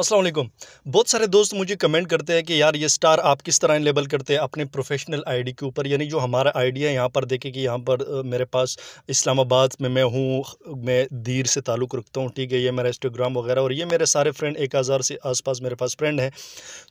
असलम बहुत सारे दोस्त मुझे कमेंट करते हैं कि यार ये स्टार आप किस तरह लेबल करते हैं अपने प्रोफेशनल आईडी के ऊपर यानी जो हमारा आईडी है यहाँ पर देखें कि यहाँ पर मेरे पास इस्लामाबाद में मैं हूँ मैं दीर से ताल्लुक़ रखता हूँ ठीक है ये मेरा इंस्टाग्राम वगैरह और ये मेरे सारे फ्रेंड एक हज़ार से आस मेरे पास फ्रेंड हैं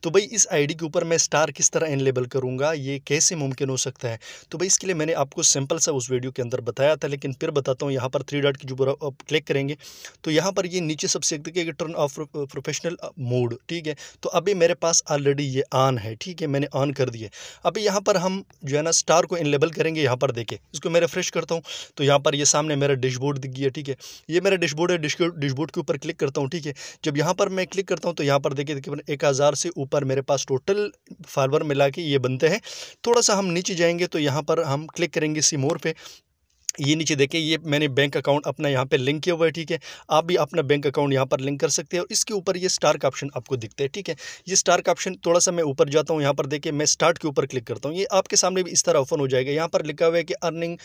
तो भाई इस आई के ऊपर मैं स्टार किस तरह लेबल करूँगा ये कैसे मुमकिन हो सकता है तो भाई इसके लिए मैंने आपको सिंपल सा उस वीडियो के अंदर बताया था लेकिन फिर बताता हूँ यहाँ पर थ्री डॉट की जो क्लिक करेंगे तो यहाँ पर ये नीचे सबसे देखिए टर्न ऑफ प्रोफेशनल मोड ठीक है तो अभी मेरे पास ऑलरेडी ये ऑन है ठीक है मैंने ऑन कर दिया अभी यहाँ पर हम जो है ना स्टार को इनलेबल करेंगे यहाँ पर देखें इसको मैं रिफ्रेश करता हूँ तो यहाँ पर ये सामने मेरा डिशबोर्ड दिख गया ठीक है ये मेरा डिशबोर्ड है डिशबोर्ड के ऊपर क्लिक करता हूँ ठीक है जब यहाँ पर मैं क्लिक करता हूँ तो यहाँ पर देखिए तकरीबन एक हज़ार से ऊपर मेरे पास टोटल फार्मर मिला के ये बनते हैं थोड़ा सा हम नीचे जाएंगे तो यहाँ पर हम क्लिक करेंगे सी मोर पर ये नीचे देखिए ये मैंने बैंक अकाउंट अपना यहाँ पे लिंक किया हुआ है ठीक है आप भी अपना बैंक अकाउंट यहाँ पर लिंक कर सकते हैं और इसके ऊपर ये स्टार का ऑप्शन आपको दिखता है ठीक है ये स्टार का ऑप्शन थोड़ा सा मैं ऊपर जाता हूँ यहाँ पर देखिए मैं स्टार्ट के ऊपर क्लिक करता हूँ ये आपके सामने भी इस तरह ओपन हो जाएगा यहाँ पर लिखा हुआ है कि अर्निंग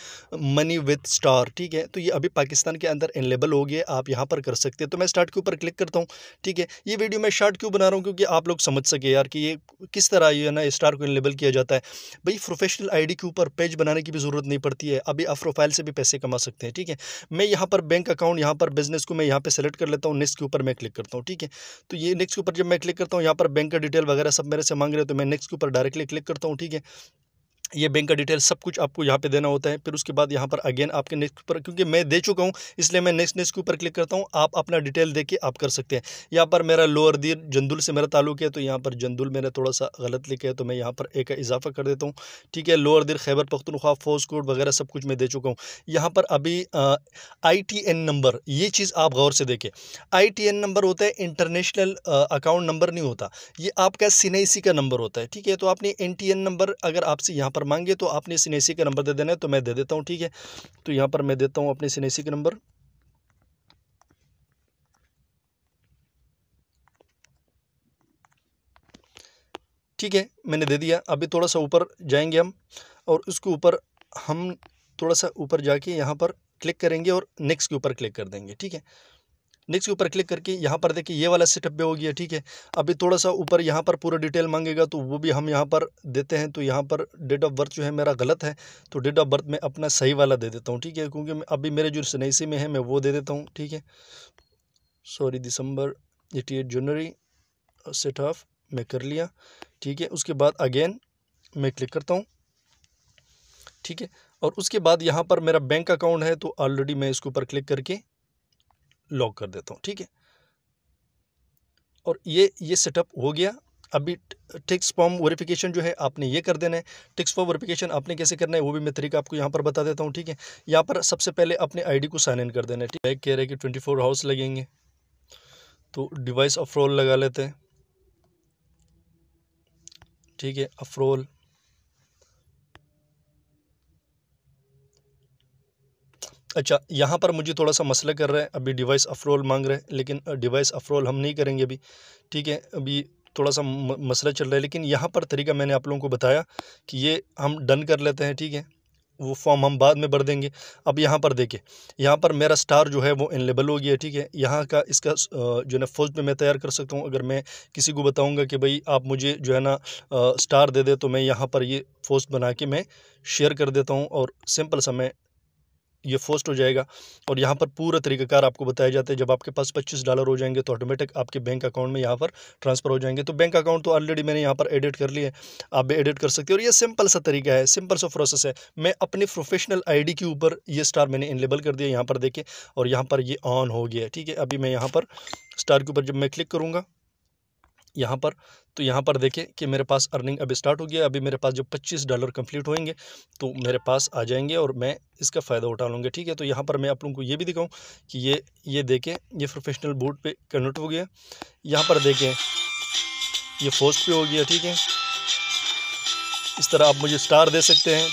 मनी विथ स्टार ठीक है तो ये अभी पाकिस्तान के अंदर इनलेबल हो गया आप यहाँ पर कर सकते हैं तो मैं स्टार्ट के ऊपर क्लिक करता हूँ ठीक है ये वीडियो मैं शार्ट क्यों बना रहा हूँ क्योंकि आप लोग समझ सके यार कि ये किस तरह ये ना स्टार को इनलेबल किया जाता है भाई प्रोफेशनल आई के ऊपर पेज बनाने की भी ज़रूरत नहीं पड़ती है अभी आप प्रोफाइल से भी पैसे कमा सकते हैं ठीक है मैं यहाँ पर बैंक अकाउंट यहाँ पर बिजनेस को मैं यहाँ पर सेलेक्ट कर लेता हूँ नेक्स्ट के ऊपर मैं क्लिक करता हूँ ठीक है तो ये नेक्स्ट के ऊपर जब मैं क्लिक करता हूँ यहाँ पर बैंक का डिटेल वगैरह सब मेरे से मांग रहे हो तो मैं नेक्स्ट के ऊपर डायरेक्टली क्लिक करता हूँ ठीक है ये बैंक का डिटेल सब कुछ आपको यहाँ पे देना होता है फिर उसके बाद यहाँ पर अगेन आपके नेक्स्ट पर क्योंकि मैं दे चुका हूँ इसलिए मैं नेक्स्ट नेक्स्ट के ऊपर क्लिक करता हूँ आप अपना डिटेल दे के आप कर सकते हैं यहाँ पर मेरा लोअर दीर जंदुल से मेरा ताल्लुक है तो यहाँ पर जंदुल मैंने थोड़ा सा गलत लिखा है तो मैं यहाँ पर एक इजाफा कर देता हूँ ठीक है लोअर दीर खैबर पख्तनख्वा फोज कोड वगैरह सब कुछ मैं दे चुका हूँ यहाँ पर अभी आई नंबर ये चीज़ आप गौर से देखें आई नंबर होता है इंटरनेशनल अकाउंट नंबर नहीं होता ये आपका सी का नंबर होता है ठीक है तो आपने एन नंबर अगर आपसे यहाँ यहाँ पर मांगे तो आपने सिनेसी का नंबर दे देना है तो मैं दे देता हूँ ठीक है तो यहाँ पर मैं देता हूँ अपने सिनेसी का नंबर ठीक है मैंने दे दिया अभी थोड़ा सा ऊपर जाएंगे हम और उसके ऊपर हम थोड़ा सा ऊपर जाके यहाँ पर क्लिक करेंगे और नेक्स्ट के ऊपर क्लिक कर देंगे ठीक है नेक्स्ट के ऊपर क्लिक करके यहाँ पर देखिए ये वाला सेटअप भी हो गया ठीक है अभी थोड़ा सा ऊपर यहाँ पर पूरा डिटेल मांगेगा तो वो भी हम यहाँ पर देते हैं तो यहाँ पर डेट ऑफ बर्थ जो है मेरा गलत है तो डेट ऑफ बर्थ मैं अपना सही वाला दे देता हूँ ठीक है क्योंकि अभी मेरे जो सनेसी में है मैं वो दे देता हूँ ठीक है सॉरी दिसंबर एटी एट जनवरी सेट ऑफ मैं कर लिया ठीक है उसके बाद अगेन मैं क्लिक करता हूँ ठीक है और उसके बाद यहाँ पर मेरा बैंक अकाउंट है तो ऑलरेडी मैं इसके ऊपर क्लिक करके लॉक कर देता हूँ ठीक है और ये ये सेटअप हो गया अभी टिक्स फॉर्म वेरिफिकेशन जो है आपने ये कर देना है टिक्स फॉर्म वेरिफिकेशन आपने कैसे करना है वो भी मैं तरीका आपको यहाँ पर बता देता हूँ ठीक है यहाँ पर सबसे पहले अपने आईडी को साइन इन कर देना है ठीक है कह रहे हैं कि ट्वेंटी फोर हाउस लगेंगे तो डिवाइस अफ्रोल लगा लेते हैं ठीक है अफ्रोल अच्छा यहाँ पर मुझे थोड़ा सा मसला कर रहा है अभी डिवाइस अफरोल मांग रहे हैं लेकिन डिवाइस अफरोल हम नहीं करेंगे अभी ठीक है अभी थोड़ा सा मसला चल रहा है लेकिन यहाँ पर तरीका मैंने आप लोगों को बताया कि ये हम डन कर लेते हैं ठीक है वो फॉर्म हम बाद में भर देंगे अब यहाँ पर देखें यहाँ पर मेरा स्टार जो है वो इनलेबल हो गया ठीक है यहाँ का इसका जो है ना फौज में मैं तैयार कर सकता हूँ अगर मैं किसी को बताऊँगा कि भाई आप मुझे जो है ना स्टार दे दे तो मैं यहाँ पर ये फौज बना के मैं शेयर कर देता हूँ और सिंपल सा मैं ये फोस्ट हो जाएगा और यहाँ पर पूरा तरीकाकार आपको बताया जाता है जब आपके पास पच्चीस डॉलर हो जाएंगे तो ऑटोमेटिक आपके बैंक अकाउंट में यहाँ पर ट्रांसफ़र हो जाएंगे तो बैंक अकाउंट तो ऑलरेडी मैंने यहाँ पर एडिट कर लिया है आप भी एडिट कर सकते हो और ये सिंपल सा तरीका है सिंपल सा प्रोसेस है मैं अपने प्रोफेशनल आई के ऊपर ये स्टार मैंने इनलेबल कर दिया यहाँ पर देखें और यहाँ पर ये ऑन हो गया ठीक है अभी मैं यहाँ पर स्टार के ऊपर जब मैं क्लिक करूँगा यहाँ पर तो यहाँ पर देखें कि मेरे पास अर्निंग अभी स्टार्ट हो गया अभी मेरे पास जो 25 डॉलर कंप्लीट होंगे तो मेरे पास आ जाएंगे और मैं इसका फ़ायदा उठा लूँगा ठीक है तो यहाँ पर मैं आप लोगों को ये भी दिखाऊँ कि ये ये देखें ये प्रोफेशनल बोर्ड पे कन्वर्ट हो गया यहाँ पर देखें ये फोस्ट पे हो गया ठीक है इस तरह आप मुझे स्टार दे सकते हैं